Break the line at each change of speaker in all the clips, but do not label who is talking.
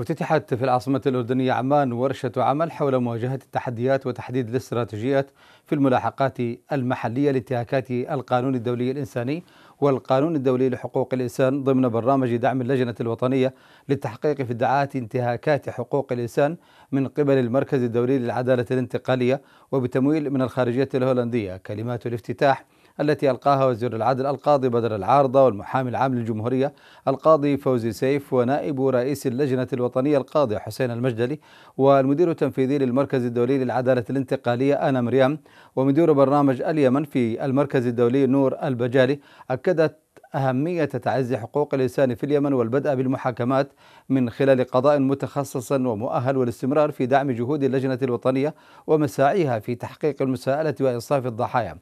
افتتحت في العاصمة الأردنية عمان ورشة عمل حول مواجهة التحديات وتحديد الاستراتيجيات في الملاحقات المحلية لانتهاكات القانون الدولي الإنساني والقانون الدولي لحقوق الإنسان ضمن برنامج دعم اللجنة الوطنية للتحقيق في ادعاءات انتهاكات حقوق الإنسان من قبل المركز الدولي للعدالة الانتقالية وبتمويل من الخارجية الهولندية كلمات الافتتاح التي ألقاها وزير العدل القاضي بدر العارضة والمحامي العام للجمهورية القاضي فوزي سيف ونائب رئيس اللجنة الوطنية القاضي حسين المجدلي والمدير التنفيذي للمركز الدولي للعدالة الانتقالية أنا مريم ومدير برنامج اليمن في المركز الدولي نور البجالي أكدت أهمية تعزي حقوق الإنسان في اليمن والبدء بالمحاكمات من خلال قضاء متخصص ومؤهل والاستمرار في دعم جهود اللجنة الوطنية ومساعيها في تحقيق المساءلة وإنصاف الضحايا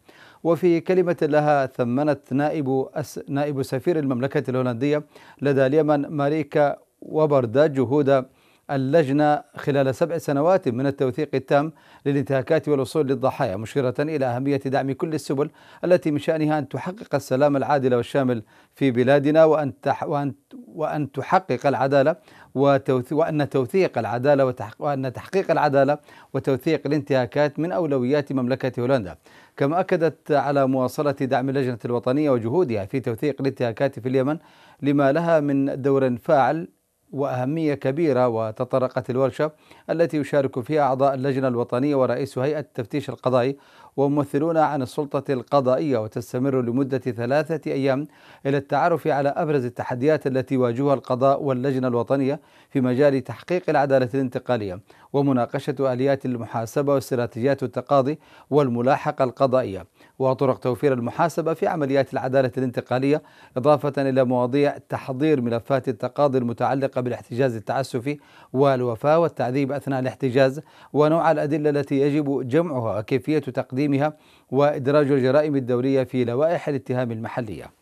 وفي كلمة لها ثمنت نائب أس نائب سفير المملكة الهولندية لدى اليمن ماريكا وبرداد جهود اللجنة خلال سبع سنوات من التوثيق التام للانتهاكات والوصول للضحايا مشيرة إلى أهمية دعم كل السبل التي من شأنها أن تحقق السلام العادل والشامل في بلادنا وأن وأن وأن تحقق العدالة وأن توثيق العدالة وأن تحقيق العدالة وتوثيق الانتهاكات من أولويات مملكة هولندا كما أكدت على مواصلة دعم اللجنة الوطنية وجهودها في توثيق الانتهاكات في اليمن لما لها من دور فاعل وأهمية كبيرة وتطرقت الورشة التي يشارك فيها أعضاء اللجنة الوطنية ورئيس هيئة التفتيش القضائي وممثلون عن السلطة القضائية وتستمر لمدة ثلاثة أيام إلى التعرف على أبرز التحديات التي واجهها القضاء واللجنة الوطنية في مجال تحقيق العدالة الانتقالية ومناقشة آليات المحاسبة واستراتيجيات التقاضي والملاحقة القضائية وطرق توفير المحاسبة في عمليات العدالة الانتقالية إضافة إلى مواضيع تحضير ملفات التقاضي المتعلقة بالاحتجاز التعسفي والوفاة والتعذيب أثناء الاحتجاز ونوع الأدلة التي يجب جمعها وكيفية تقديم تقييمها وإدراج الجرائم الدولية في لوائح الاتهام المحلية